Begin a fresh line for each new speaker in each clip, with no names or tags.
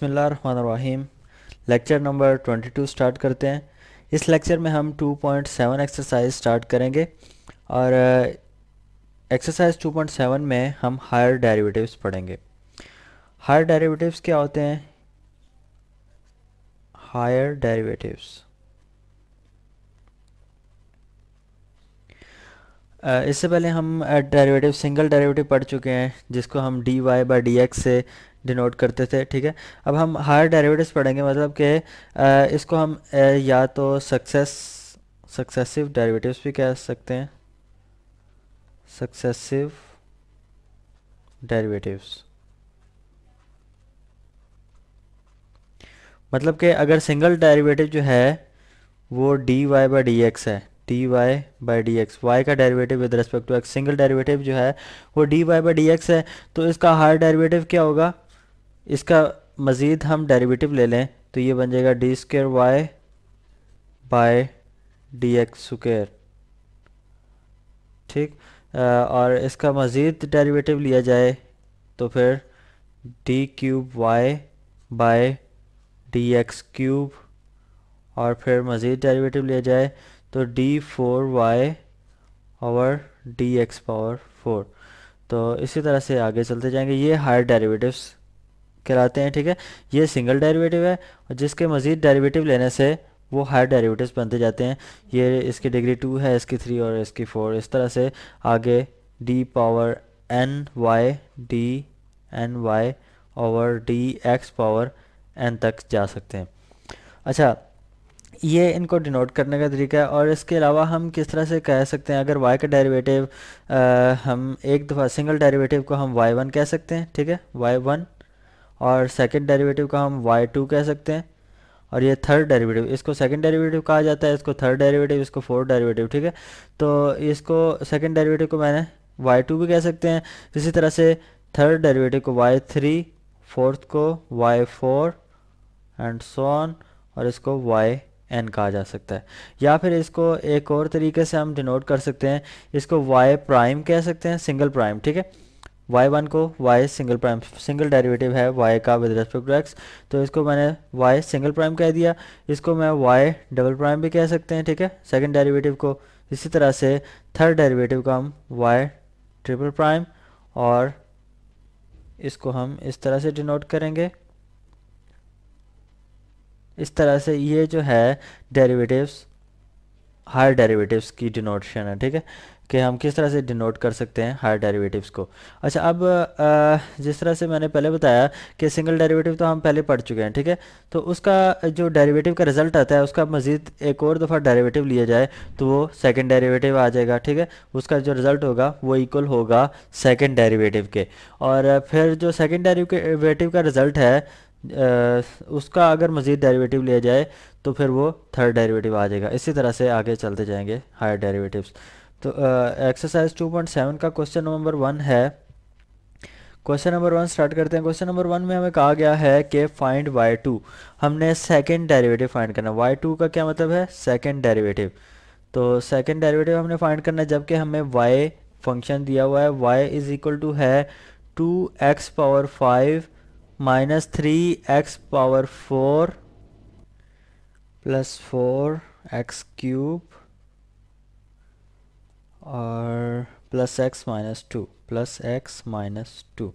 बिसमीम lecture number 22 start करते हैं इस लेक्चर में हम 2.7 एक्सरसाइज स्टार्ट करेंगे और एक्सरसाइज uh, 2.7 में हम हायर डेरिवेटिव्स पढ़ेंगे हायर डेरिवेटिव्स क्या होते हैं हायर डेरिवेटिव्स uh, इससे पहले हम डेरिवेटिव सिंगल डेरिवेटिव पढ़ चुके हैं जिसको हम dy Y by D x से डिनोट करते थे ठीक है अब हम हायर डेरिवेटिव्स पढ़ेंगे मतलब कि इसको हम या तो सक्सेस सक्सेसिव डेरिवेटिव्स भी कह सकते हैं सक्सेसिव डेरिवेटिव्स मतलब कि अगर सिंगल डेरिवेटिव जो है वो D Y by D X है D Y by D X Y का derivative with respect to X single derivative जो है वो D Y by D X है तो इसका हायर डेरिवेटिव क्या होगा इसका मज़ीद हम डेरिवेटिव ले लें तो ये बन जाएगा D square Y by D x square ठीक और इसका मज़ीद डेरिवेटिव लिया जाए तो फिर D cube Y by D X cube और फिर मज़ीद डेरिवेटिव लिया जाए तो डी फोर वाई और डी एक्स पावर फोर तो इसी तरह से आगे चलते जाएंगे ये हायर डेरिवेटिव्स कहलाते हैं ठीक है ये सिंगल डेरिवेटिव है और जिसके मज़ीद डेरिवेटिव लेने से वो हायर डेरिवेटिव्स बनते जाते हैं ये इसकी डिग्री टू है इसकी थ्री और इसकी फोर इस तरह से आगे D power N Y D N Y और डी एक्स पावर एन तक जा सकते हैं अच्छा ये इनको डिनोट करने का तरीका है और इसके अलावा हम किस तरह से कह सकते हैं अगर y का डेरिवेटिव हम एक दफ़ा सिंगल डेरिवेटिव को हम y1 कह सकते हैं ठीक है y1 और सेकेंड डेरिवेटिव का हम वाई टू कह सकते हैं और ये थर्ड डेरिवेटिव इसको सेकेंड डेरिवेटिव कहा जाता है इसको थर्ड डेरिवेटिव इसको फोर्थ डेरिवेटिव ठीक है तो इसको सेकेंड डेरिवेटिव को मैंने वाई टू भी कह सकते हैं इसी तरह से थर्ड डेरिवेटिव को वाई थ्री फोर्थ को वाई फोर एंड सोन और इसको वाई एन कहा जा सकता है या फिर इसको एक और तरीके से हम डिनोट कर सकते हैं इसको वाई प्राइम कह सकते हैं सिंगल प्राइम ठीक है y1 को y single prime single derivative है y का विद रेस्पेक्ट टू x तो इसको मैंने y सिंगल प्राइम कह दिया इसको मैं y डबल प्राइम भी कह सकते हैं ठीक है सेकंड डेरिवेटिव को इसी तरह से थर्ड डेरिवेटिव का हम y ट्रिपल प्राइम और इसको हम इस तरह से डिनोट करेंगे इस तरह से ये जो है डेरिवेटिव्स हायर डेरिवेटिव्स की डिनोटेशन है ठीक है कि हम किस तरह से डिनोट कर सकते हैं हायर डेरिवेटिव्स को अच्छा अब जिस तरह से मैंने पहले बताया कि सिंगल डेरिवेटिव तो हम पहले पढ़ चुके हैं ठीक है तो उसका जो डेरिवेटिव का रिजल्ट आता है उसका मजीद एक और दफ़ा डेरिवेटिव लिया जाए तो वो सेकेंड डेरिवेटिव आ जाएगा ठीक है उसका जो रिजल्ट होगा वो इक्वल होगा सेकेंड डेरिवेटिव के और फिर जो सेकेंड डेरिवेटिव का रिजल्ट है उसका अगर मज़ीद डेरिवेटिव लिया जाए तो फिर वो थर्ड डेरिवेटिव आ जाएगा इसी तरह से आगे चलते जाएंगे हायर डेरिवेटिव्स तो एक्सरसाइज टू पॉइंट सेवन का क्वेश्चन नंबर वन है क्वेश्चन नंबर वन स्टार्ट करते हैं क्वेश्चन नंबर वन में हमें कहा गया है कि फाइंड वाई टू हमने सेकेंड डेरिवेटिव फाइंड करना वाई टू का क्या मतलब है सेकेंड डेरिवेटिव तो सेकेंड डेरिवेटिव हमने फाइंड करना है जबकि हमें वाई फंक्शन दिया हुआ है वाई इज इक्वल टू है two X power five minus three X power four plus four X cube और plus X minus two plus X minus two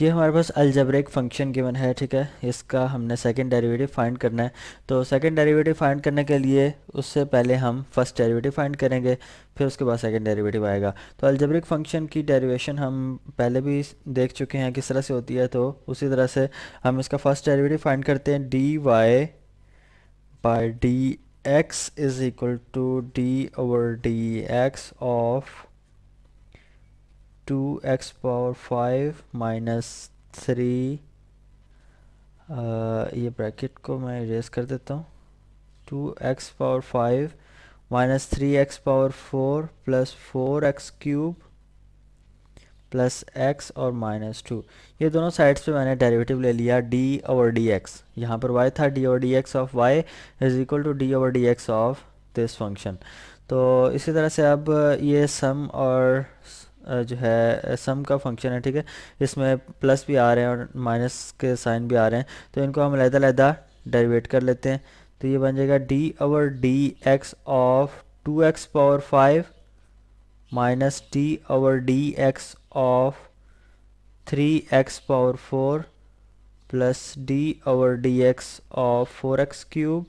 ये हमारे पास अल्जब्रिक फंक्शन गिवन है ठीक है इसका हमने सेकंड डेरिवेटिव फाइंड करना है तो सेकंड डेरिवेटिव फाइंड करने के लिए उससे पहले हम फर्स्ट डेरिवेटिव फाइंड करेंगे फिर उसके बाद सेकंड डेरिवेटिव आएगा तो अल्जब्रिक फंक्शन की डेरिवेशन हम पहले भी देख चुके हैं किस तरह से होती है तो उसी तरह से हम इसका फर्स्ट डेरीवेटिव फाइंड करते हैं D Y by D x is equal to d over dx of 2x power 5 minus 3 uh, ये ब्रैकेट को मैं इरेज कर देता हूँ 2x power 5 minus 3x power 4 plus 4x cube plus X और minus two ये दोनों साइड्स पे मैंने डेरिवेटिव ले लिया डी ओवर डी एक्स यहाँ पर वाई था D over D x of Y is equal to D over D x of this function तो इसी तरह से अब ये सम और जो है सम का फंक्शन है ठीक है इसमें प्लस भी आ रहे हैं और माइनस के साइन भी आ रहे हैं तो इनको हम लहदा लहदा डेरिवेट कर लेते हैं तो ये बन जाएगा D over D x of two X power five minus D over D x of three X power four plus D dx D x of four X cube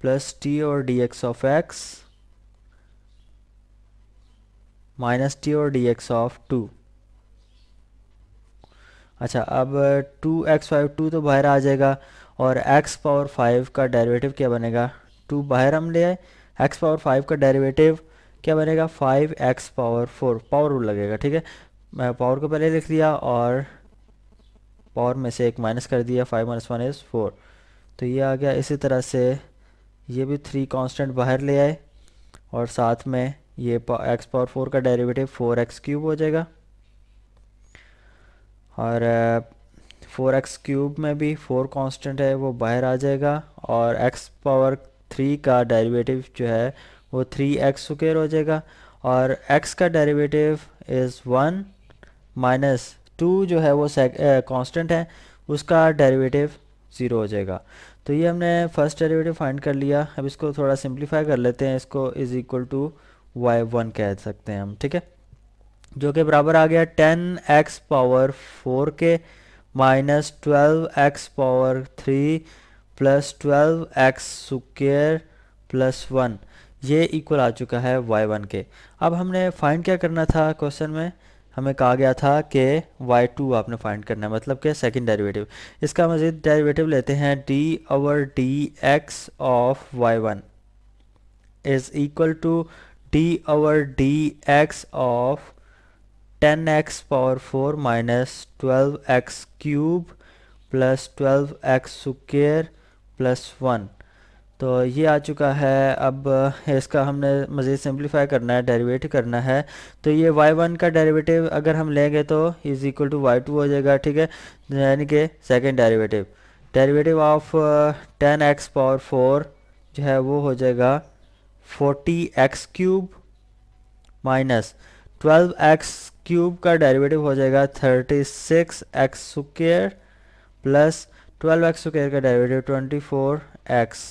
plus T x D x of X minus T और D x of two अच्छा अब to x five to तो बाहर आ जाएगा और X power five का derivative क्या बनेगा टू बाहर हम ले आए एक्स पावर फाइव का डेरिवेटिव क्या बनेगा five X power four power rule लगेगा ठीक है मैं पावर को पहले लिख दिया और पावर में से एक माइनस कर दिया five minus one is four तो ये आ गया इसी तरह से ये भी थ्री कांस्टेंट बाहर ले आए और साथ में ये एक्स पावर फोर का डेरिवेटिव फोर एक्स क्यूब हो जाएगा और फोर एक्स क्यूब में भी फोर कांस्टेंट है वो बाहर आ जाएगा और एक्स पावर थ्री का डेरिवेटिव जो है वो थ्री एक्स स्क्र हो जाएगा और x का derivative is one minus two जो है वो कांस्टेंट है उसका डेरिवेटिव ज़ीरो हो जाएगा तो ये हमने फर्स्ट डेरिवेटिव फाइंड कर लिया अब इसको थोड़ा सिंप्लीफाई कर लेते हैं इसको is equal to Y one कह सकते हैं हम ठीक है जो कि बराबर आ गया टेन एक्स पावर फोर के minus twelve X power three plus twelve X square plus one ये इक्वल आ चुका है वाई वन के अब हमने फाइंड क्या करना था क्वेश्चन में हमें कहा गया था कि वाई टू आपने फाइंड करना है मतलब कि सेकंड डेरिवेटिव इसका मजीद डेरिवेटिव लेते हैं D over D x of Y one is equal to D over D x of ten X power four minus twelve X cube plus twelve X square plus one तो ये आ चुका है अब इसका हमने मज़ीद सिंप्लीफाई करना है डेरिवेट करना है तो ये वाई वन का डेरिवेटिव अगर हम लेंगे तो is equal to Y two हो जाएगा ठीक है यानी कि second derivative derivative of ten X power four जो है वो हो जाएगा forty X cube minus twelve X cube का डेरिवेटिव हो जाएगा thirty six X square plus twelve X square का डेरिवेटिव ट्वेंटी फोर एक्स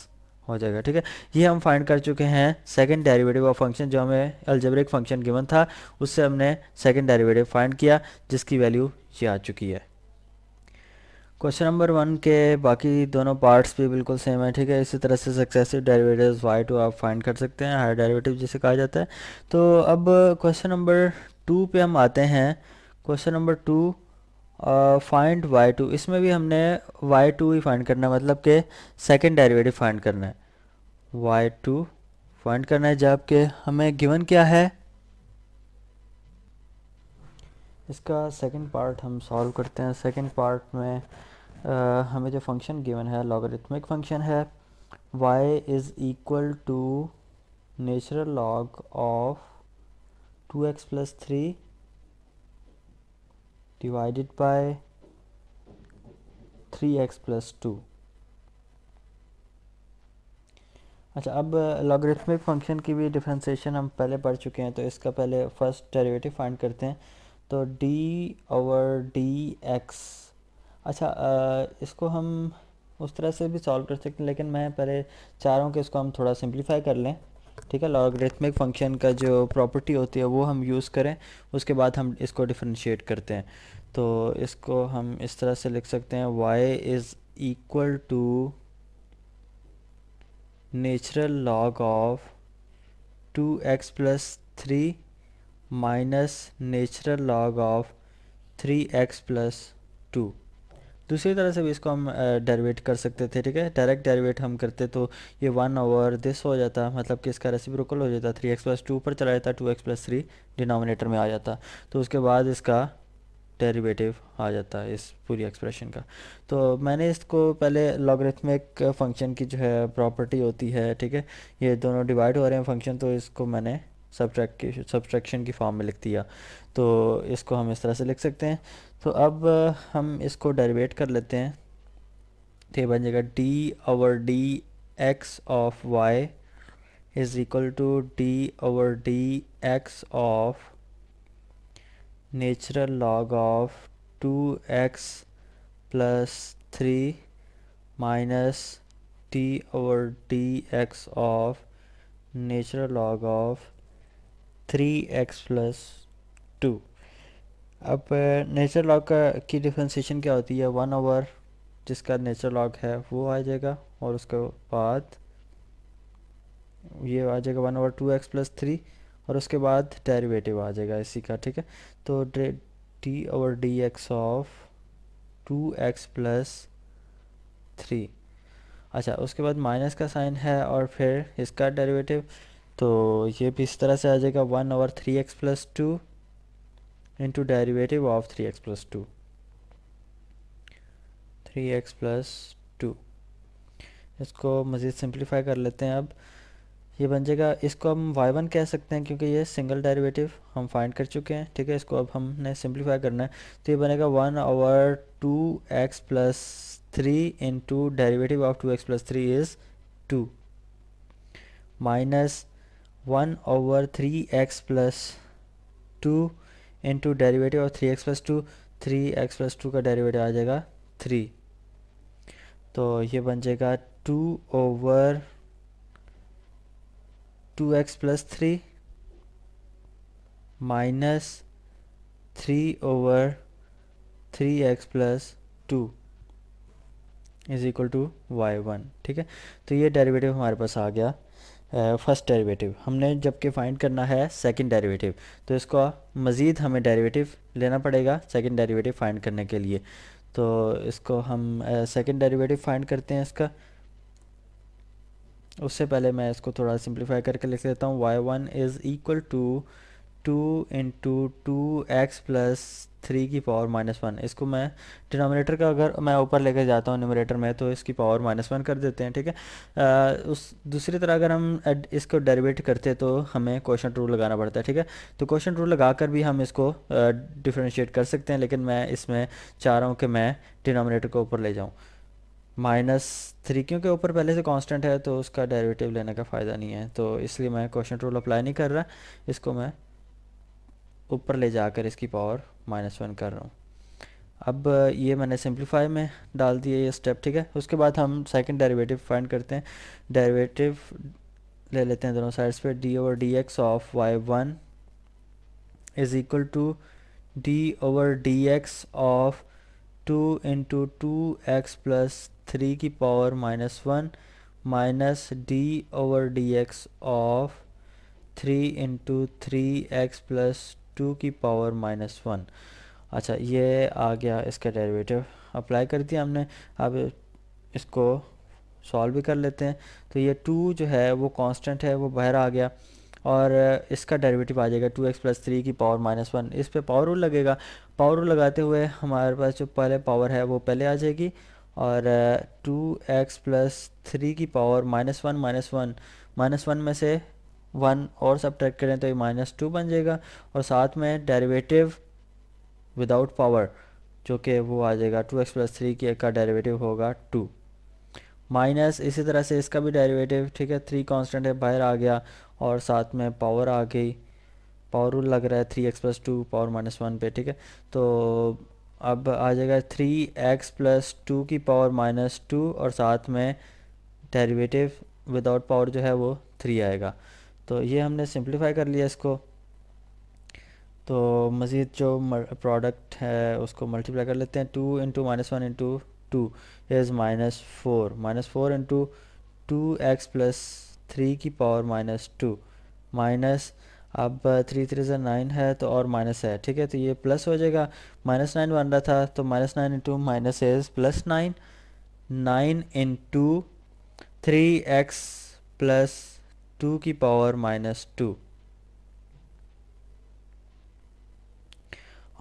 हो जाएगा ठीक है ये हम फाइंड कर चुके हैं सेकंड डेरिवेटिव ऑफ फंक्शन जो हमें अल्जेब्रिक फंक्शन गिवन था उससे हमने सेकंड डेरिवेटिव फाइंड किया जिसकी वैल्यू ये आ चुकी है क्वेश्चन नंबर वन के बाकी दोनों पार्ट्स भी बिल्कुल सेम है ठीक है इसी तरह से सक्सेसिव डेरिवेटिव्स वाई टू आप फाइंड कर सकते हैं हायर डेरिवेटिव जिसे कहा जाता है तो अब क्वेश्चन नंबर टू पे हम आते हैं question number two find Y two इसमें भी हमने वाई टू ही फाइंड करना है मतलब के सेकेंड डेरिवेटिव फाइंड करना है वाई टू फाइंड करना है जबकि हमें गिवन क्या है इसका सेकेंड पार्ट हम सॉल्व करते हैं सेकेंड पार्ट में uh, हमें जो फंक्शन गिवन है लॉगरिथमिक फंक्शन है y is equal to natural log of two x plus three divided by 3x plus 2 अच्छा अब लॉगरिथमिक फंक्शन की भी डिफरेंशिएशन हम पहले पढ़ चुके हैं तो इसका पहले फर्स्ट डेरिवेटिव फाइंड करते हैं तो डी ओवर डी एक्स अच्छा आ, इसको हम उस तरह से भी सॉल्व कर सकते हैं लेकिन मैं पहले चारों के हूँ कि इसको हम थोड़ा सिंप्लीफाई कर लें ठीक है लॉगरिथमिक फंक्शन का जो प्रॉपर्टी होती है वो हम यूज़ करें उसके बाद हम इसको डिफ्रेंशिएट करते हैं तो इसको हम इस तरह से लिख सकते हैं y is equal to natural log of two x plus three minus natural log of three x plus two दूसरी तरह से भी इसको हम डेरिवेट कर सकते थे ठीक है डायरेक्ट डेरिवेट हम करते तो ये वन ओवर दिस हो जाता मतलब कि इसका रेसिप्रोकल हो जाता थ्री एक्स प्लस टू पर चला जाता two x plus three denominator में आ जाता तो उसके बाद इसका डेरिवेटिव आ जाता है इस पूरी एक्सप्रेशन का तो मैंने इसको पहले लॉगरिथमिक फंक्शन की जो है प्रॉपर्टी होती है ठीक है ये दोनों डिवाइड हो रहे हैं फंक्शन तो इसको मैंने सब्ट्रैक्ट सब्ट्रैक्शन की फॉर्म में लिख दिया तो इसको हम इस तरह से लिख सकते हैं तो अब हम इसको डेरिवेट कर लेते हैं तो ये बन जाएगा D over D x of Y is equal to D over D x of natural log of two x plus three minus D over D x of natural log of three x plus two अब nature log का की differentiation क्या होती है one over जिसका nature log है वो आ जाएगा और उसके बाद ये आ जाएगा one over two x plus three और उसके बाद डेरिवेटिव आ जाएगा इसी का ठीक है तो D over D x of two x plus three अच्छा उसके बाद माइनस का साइन है और फिर इसका डेरिवेटिव तो ये भी इस तरह से आ जाएगा one over three x plus two into derivative of 3x plus 2 3x plus two इसको मज़ीद सिंप्लीफाई कर लेते हैं अब ये बन जाएगा इसको हम y1 कह सकते हैं क्योंकि ये सिंगल डेरिवेटिव हम फाइंड कर चुके हैं ठीक है इसको अब हमने सिंप्लीफाई करना है तो ये बनेगा one over two x plus three into derivative of two x plus three is two minus one over three x plus two into derivative और three x plus two three x plus two का derivative आ जाएगा three तो ये बन जाएगा two over two x plus three minus three over three x plus two is equal to Y one ठीक है तो ये डेरिवेटिव हमारे पास आ गया फर्स्ट डेरिवेटिव हमने जबकि फाइंड करना है सेकंड डेरिवेटिव तो इसको मज़ीद हमें डेरिवेटिव लेना पड़ेगा सेकंड डेरिवेटिव फाइंड करने के लिए तो इसको हम सेकंड डेरिवेटिव फाइंड करते हैं इसका उससे पहले मैं इसको थोड़ा सिंप्लीफाई करके लिख लेता हूँ y one is equal to two into two x plus three की पावर माइनस वन इसको मैं डिनोमिनेटर का अगर मैं ऊपर लेकर जाता हूँ न्यूमरेटर में तो इसकी पावर माइनस वन कर देते हैं ठीक है आ, उस दूसरी तरह अगर हम इसको डेरिवेट करते तो हमें क्वेश्चन रूल लगाना पड़ता है ठीक है तो क्वेश्चन रूल लगा कर भी हम इसको डिफ्रेंशिएट कर सकते हैं लेकिन मैं इसमें चाह रहा हूँ कि मैं डिनोमिनेटर को ऊपर ले जाऊँ माइनस थ्री क्योंकि ऊपर पहले से कांस्टेंट है तो उसका डेरिवेटिव लेने का फ़ायदा नहीं है तो इसलिए मैं क्वेश्चन रूल अप्लाई नहीं कर रहा इसको मैं ऊपर ले जाकर इसकी पावर माइनस वन कर रहा हूँ अब ये मैंने सिंप्लीफाई में डाल दिया ये स्टेप ठीक है उसके बाद हम सेकंड डेरिवेटिव फाइंड करते हैं डेरिवेटिव ले लेते हैं दोनों साइड्स पे d over D x of Y one is equal to D over D x of two into two x plus three की power minus one minus D over D x of three into three x plus two की power minus one अच्छा ये आ गया इसका derivative apply कर दिया हमने अब इसको सॉल्व भी कर लेते हैं तो ये टू जो है वो कांस्टेंट है वो बाहर आ गया और इसका डेरिवेटिव आ जाएगा टू एक्स प्लस थ्री की पावर माइनस वन इस पर पावर रूल लगेगा पावर रूल लगाते हुए हमारे पास जो पहले पावर है वो पहले आ जाएगी और टू एक्स प्लस थ्री की power minus one minus one minus one में से वन और सब ट्रैक करें तो ये माइनस टू बन जाएगा और साथ में डेरिवेटिव विदाउट पावर जो कि वो आ जाएगा टू एक्स प्लस थ्री की का डेरिवेटिव होगा टू माइनस इसी तरह से इसका भी डेरिवेटिव ठीक है थ्री कांस्टेंट है बाहर आ गया और साथ में पावर आ गई पावर रूल लग रहा है three x plus two power minus one पे ठीक है तो अब आ जाएगा थ्री एक्स प्लस टू की पावर माइनस टू और साथ में डेरिवेटिव विदाउट पावर जो है वो थ्री आएगा तो ये हमने सिंप्लीफाई कर लिया इसको तो मज़ीद जो प्रोडक्ट है उसको मल्टीप्लाई कर लेते हैं two into minus one into two is minus four minus four into two x plus three की पावर माइनस टू माइनस अब थ्री थ्री जो नाइन है तो और माइनस है ठीक है तो ये प्लस हो जाएगा माइनस नाइन बन रहा था तो minus nine into minus is plus nine nine into three x plus two की पावर माइनस टू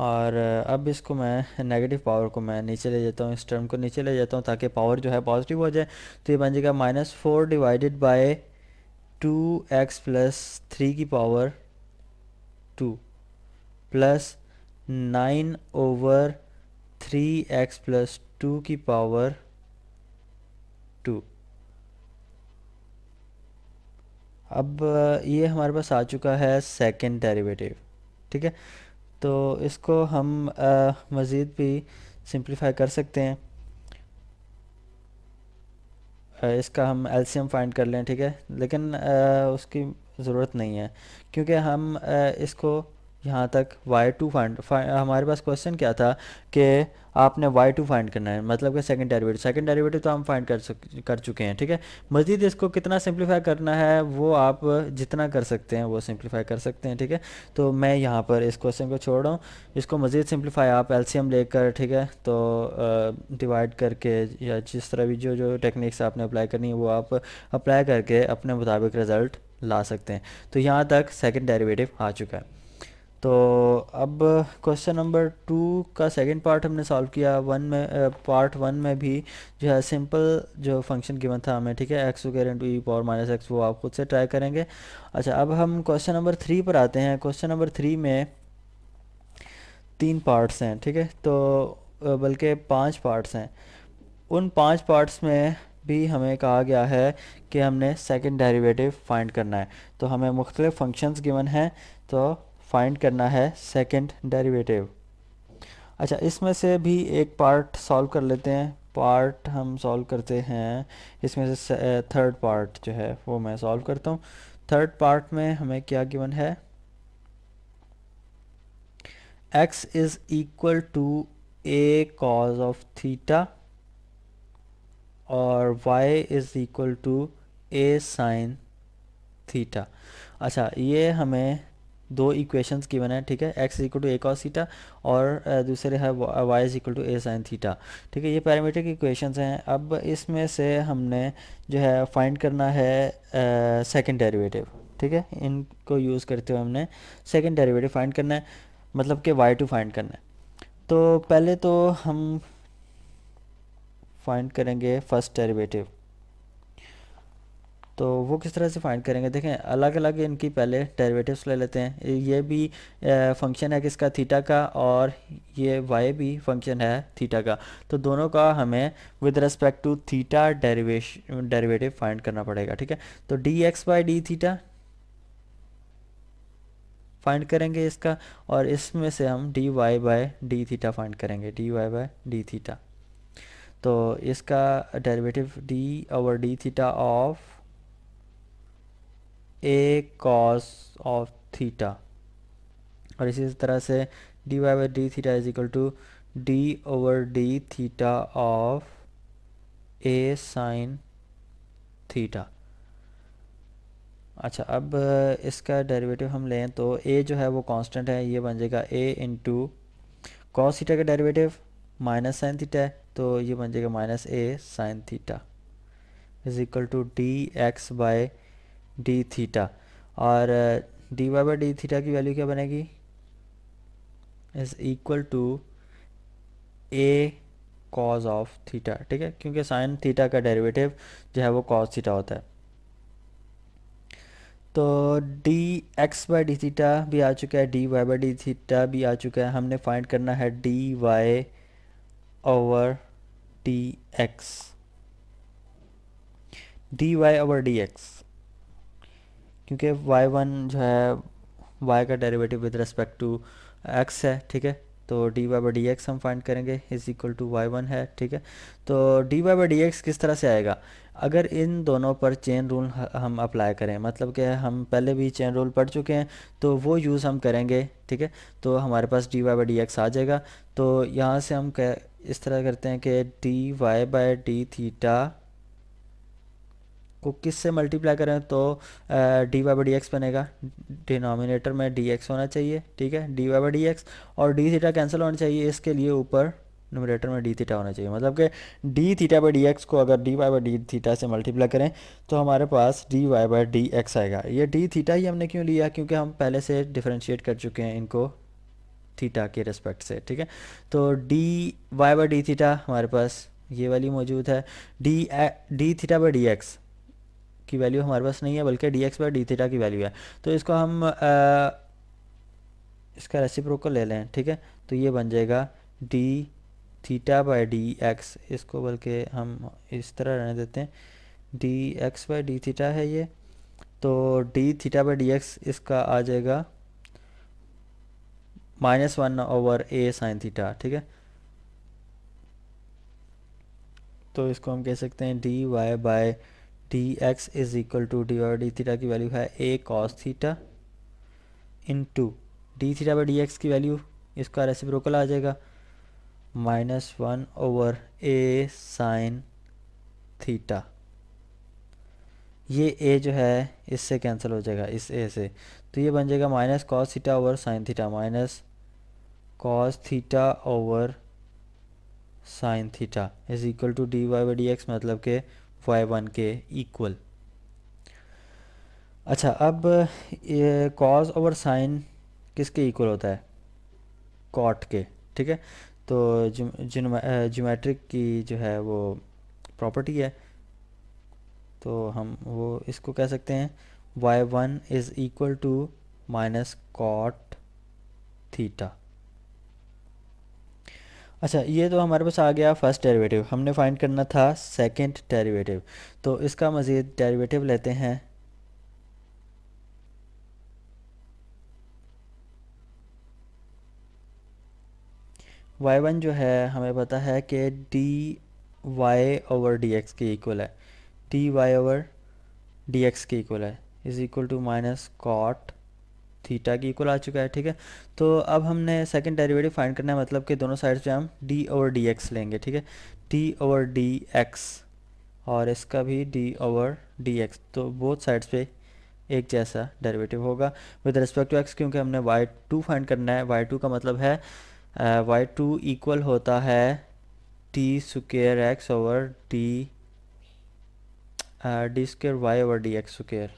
और अब इसको मैं नेगेटिव पावर को मैं नीचे ले जाता हूँ इस टर्म को नीचे ले जाता हूँ ताकि पावर जो है पॉजिटिव हो जाए तो ये बन जाएगा minus four divided by two x plus three की power two plus nine over three x plus two की पावर टू अब ये हमारे पास आ चुका है सेकंड डेरिवेटिव ठीक है तो इसको हम आ, मज़ीद भी सिंप्लीफाई कर सकते हैं आ, इसका हम एलसीएम फाइंड कर लें ठीक है लेकिन आ, उसकी ज़रूरत नहीं है क्योंकि हम आ, इसको यहाँ तक वाई टू फाइंड हमारे पास क्वेश्चन क्या था कि आपने वाई टू फाइंड करना है मतलब कि सेकंड डेरिवेटिव सेकंड डेरिवेटिव तो हम फाइंड कर कर चुके हैं ठीक है मजीद इसको कितना सिंप्लीफाई करना है वो आप जितना कर सकते हैं वो सिंप्लीफाई कर सकते हैं ठीक है तो मैं यहाँ पर इस क्वेश्चन को छोड़ रहा हूँ इसको मज़ीद सिंप्लीफाई आप एल लेकर ठीक है तो डिवाइड करके या जिस तरह भी जो जो टेक्निक्स आपने अप्लाई करनी है वो आप अप्लाई करके अपने मुताबिक रिज़ल्ट ला सकते हैं तो यहाँ तक सेकेंड डेरीवेटिव आ चुका है तो अब क्वेश्चन नंबर टू का सेकंड पार्ट हमने सॉल्व किया वन में पार्ट वन में भी जो है सिंपल जो फंक्शन गिवन था हमें ठीक है एक्स वगैरह into e power minus x वो आप खुद से ट्राई करेंगे अच्छा अब हम क्वेश्चन नंबर थ्री पर आते हैं क्वेश्चन नंबर थ्री में तीन पार्ट्स हैं ठीक है तो बल्कि पाँच पार्ट्स हैं उन पाँच पार्ट्स में भी हमें कहा गया है कि हमने सेकेंड डेरिवेटिव फाइंड करना है तो हमें मुख्तलिफ़ फंक्शंस गिवन हैं तो फाइंड करना है सेकंड डेरिवेटिव अच्छा इसमें से भी एक पार्ट सॉल्व कर लेते हैं पार्ट हम सॉल्व करते हैं इसमें से थर्ड पार्ट जो है वो मैं सॉल्व करता हूँ थर्ड पार्ट में हमें क्या गिवन है x is equal to a cos of theta और y is equal to a sine theta अच्छा ये हमें दो इक्वेशंस गिवन है ठीक है x equal to a cos theta और दूसरे है Y is equal to a sine theta ठीक है ये पैरामीटर की इक्वेशंस हैं अब इसमें से हमने जो है फाइंड करना है सेकेंड डेरिवेटिव ठीक है इनको यूज़ करते हुए हमने सेकेंड डेरिवेटिव फाइंड करना है मतलब कि वाई टू फाइंड करना है तो पहले तो हम फाइंड करेंगे फर्स्ट डेरिवेटिव तो वो किस तरह से फाइंड करेंगे देखें अलग अलग इनकी पहले डेरिवेटिव्स ले लेते हैं ये भी फंक्शन है किसका थीटा का और ये वाई भी फंक्शन है थीटा का तो दोनों का हमें with respect to theta derivation derivative find करना पड़ेगा ठीक है तो d x by d theta find करेंगे इसका और इसमें से हम d y by d theta find करेंगे d y by d theta तो इसका derivative d over d theta of a cos of theta और इसी तरह से d Y by d theta is equal to D over d theta of A sine theta अच्छा अब uh, इसका derivative हम लें तो ए जो है वो कांस्टेंट है ये बन जाएगा ए इंटू कॉस थीटा का डेरिवेटिव माइनस साइन थीटा है तो ये बन जाएगा minus a sine theta is equal to d x by d theta और d Y by d theta की वैल्यू क्या बनेगी is equal to a cos of theta ठीक है क्योंकि साइन थीटा का डेरिवेटिव जो है वो कॉज थीटा होता है तो d x by d theta भी आ चुका है D Y by d theta भी आ चुका है हमने फाइंड करना है D y over D x d y over D x क्योंकि वाई वन जो है वाई का derivative with respect to x है ठीक है तो d Y by D x हम फाइंड करेंगे is equal to Y one है ठीक है तो d Y by D x किस तरह से आएगा अगर इन दोनों पर चेन रूल हम अप्लाई करें मतलब कि हम पहले भी चेन रूल पढ़ चुके हैं तो वो यूज़ हम करेंगे ठीक है तो हमारे पास d Y by D x आ जाएगा तो यहाँ से हम इस तरह करते हैं कि d Y by d theta को किस से मल्टीप्लाई करें तो d Y by D x बनेगा डिनोमिनेटर में डी एक्स होना चाहिए ठीक है D Y by D x और डी थीटा कैंसिल होना चाहिए इसके लिए ऊपर नोमिनेटर में डी थीटा होना चाहिए मतलब कि d theta by D x को अगर d Y by d theta से मल्टीप्लाई करें तो हमारे पास d Y by D x आएगा ये डी थीटा ही हमने क्यों लिया क्योंकि हम पहले से डिफ्रेंशिएट कर चुके हैं इनको थीटा के रिस्पेक्ट से ठीक है तो d Y by d theta हमारे पास ये वाली मौजूद है d d theta by D x की वैल्यू हमारे पास नहीं है बल्कि d x by d theta की वैल्यू है तो इसको हम आ, इसका रेसिप्रोकल ले लें ठीक है तो ये बन जाएगा d theta by D x इसको बल्कि हम इस तरह रहने देते हैं d x by d theta है ये तो d theta by D x इसका आ जाएगा minus one over a sine theta ठीक है तो इसको हम कह सकते हैं D y by D x is equal to d और डी थीटा की वैल्यू है a cos theta into d theta by D x की वैल्यू इसका रेसिप्रोकल आ जाएगा minus one over a sine theta ये ए जो है इससे कैंसिल हो जाएगा इस ए से तो ये बन जाएगा minus cos theta over sine theta minus cos theta over sine theta is equal to d Y by D x मतलब के वाई वन के इक्वल अच्छा अब कॉज और साइन किसके इक्वल होता है कॉट के ठीक है तो जोमेट्रिक की जो है वो प्रॉपर्टी है तो हम वो इसको कह सकते हैं y one is equal to minus cot theta अच्छा ये तो हमारे पास आ गया फर्स्ट डेरिवेटिव हमने फाइंड करना था सेकंड डेरिवेटिव तो इसका मज़ीद डेरिवेटिव लेते हैं वाई वन जो है हमें पता है कि d y over D x की इक्वल है D y over D x की इक्वल है is equal to minus cot theta की इक्वल आ चुका है ठीक है तो अब हमने सेकंड डेरिवेटिव फाइंड करना है मतलब कि दोनों साइड से हम डी ओवर डी एक्स लेंगे ठीक है डी ओवर डी एक्स और इसका भी डी ओवर डी एक्स तो बोथ साइड्स पे एक जैसा डेरिवेटिव होगा विद रिस्पेक्ट टू एक्स क्योंकि हमने वाई टू फाइंड करना है वाई टू का मतलब है वाई टू इक्वल होता है t square x over d d square y over D x square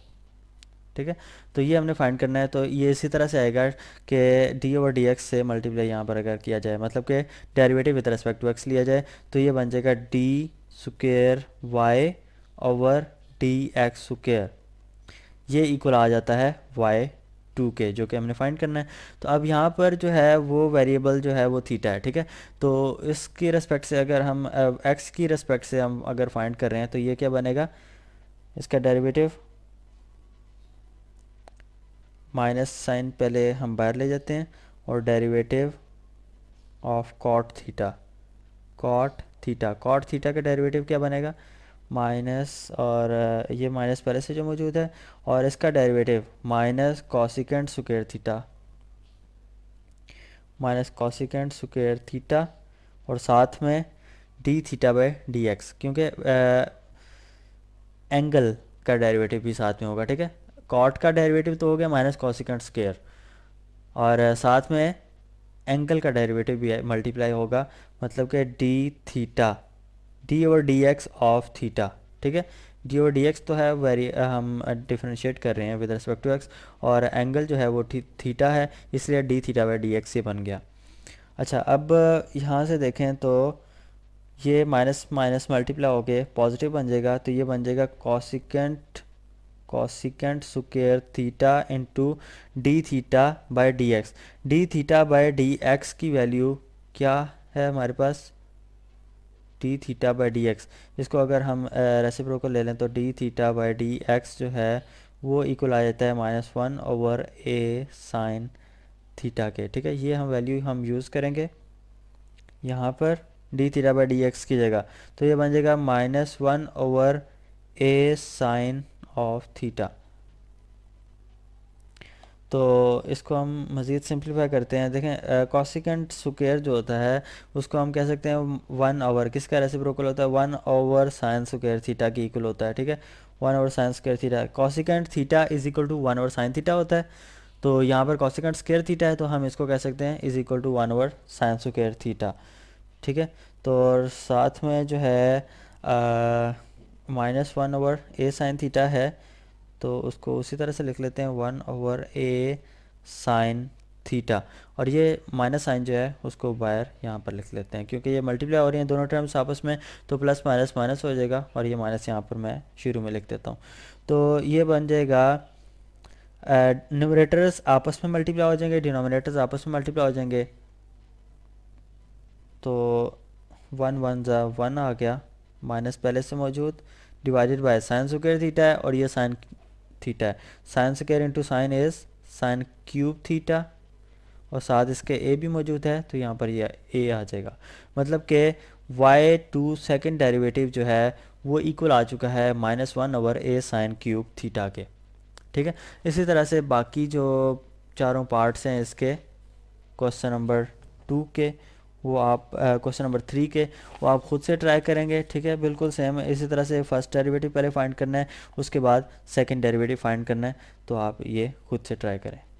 ठीक है तो ये हमने फाइंड करना है तो ये इसी तरह से आएगा कि डी ओवर डी एक्स से मल्टीप्लाई यहाँ पर अगर किया जाए मतलब कि derivative with respect to x लिया जाए तो ये बन जाएगा D square y over D x square ये इक्वल आ जाता है वाई टू के जो कि हमने फाइंड करना है तो अब यहाँ पर जो है वो वेरिएबल जो है वो थीटा है ठीक है तो इसकी रेस्पेक्ट से अगर हम एक्स की रेस्पेक्ट से हम अगर फाइंड कर रहे हैं तो ये क्या बनेगा इसका डेरिवेटिव माइनस साइन पहले हम बाहर ले जाते हैं और derivative of cot theta cot theta cot theta का डेरिवेटिव क्या बनेगा माइनस और ये माइनस पहले से जो मौजूद है और इसका derivative minus cosecant square theta minus cosecant square theta और साथ में d theta by D x क्योंकि एंगल का डेरिवेटिव भी साथ में होगा ठीक है कॉट का डेरिवेटिव तो हो गया माइनस कॉसिकट स्केयर और साथ में एंगल का डेरिवेटिव भी है मल्टीप्लाई होगा मतलब कि डी थीटा डी और डी एक्स ऑफ थीटा ठीक है डी और डी एक्स तो है वेरी हम डिफ्रेंशिएट कर रहे हैं विद रिस्पेक्ट टू एक्स और एंगल जो है वो थीटा है इसलिए d theta by D x ये बन गया अच्छा अब यहाँ से देखें तो ये माइनस माइनस मल्टीप्लाई हो गए पॉजिटिव बन जाएगा तो ये बन जाएगा cosecant cosecant square theta into d theta by D x d theta by D x की वैल्यू क्या है हमारे पास d theta by D x इसको अगर हम रेसिप्रो को ले लें तो d theta by D x जो है वो इक्वल आ जाता है minus one over a sine theta के ठीक है ये हम वैल्यू हम यूज़ करेंगे यहाँ पर d theta by D x की जगह तो ये बन जाएगा minus one over a sine of theta तो इसको हम मज़ीद सिंप्लीफाई करते हैं देखें कॉसिकेंट स्क्र जो होता है उसको हम कह सकते हैं वन ओवर किसका रेसिप्रोकल होता है one over sine square theta की इक्वल होता है ठीक है one over sine square theta cosecant theta is equal to one over sine theta होता है तो यहाँ पर कॉसिकेंट स्क्र थीटा है तो हम इसको कह सकते हैं is equal to one over sine square theta ठीक है तो और साथ में जो है आ, minus one over a sine theta है तो उसको उसी तरह से लिख लेते हैं one over a sine theta और ये माइनस साइन जो है उसको बाहर यहाँ पर लिख लेते हैं क्योंकि ये मल्टीप्लाई हो रही है दोनों टर्म्स आपस में तो प्लस माइनस माइनस हो जाएगा और ये माइनस यहाँ पर मैं शुरू में लिख देता हूँ तो ये बन जाएगा न्यूमरेटर्स uh, आपस में मल्टीप्लाई हो जाएंगे डिनोमिनेटर्स आपस में मल्टीप्लाई हो जाएंगे तो वन वन ज़ा वन आ गया माइनस पहले से मौजूद divided by sine square theta है और ये साइन थीटा है साइन स्क्र इंटू साइन एज साइन क्यूब थीटा और साथ इसके ए भी मौजूद है तो यहाँ पर यह ए आ जाएगा मतलब कि वाई टू सेकेंड डेरिवेटिव जो है वो इक्वल आ चुका है minus one over a sine cube theta के ठीक है इसी तरह से बाकी जो चारों पार्ट्स हैं इसके क्वेश्चन नंबर टू के वो आप क्वेश्चन नंबर थ्री के वो आप खुद से ट्राई करेंगे ठीक है बिल्कुल सेम इसी तरह से फर्स्ट डेरिवेटिव पहले फाइंड करना है उसके बाद सेकंड डेरिवेटिव फाइंड करना है तो आप ये खुद से ट्राई करें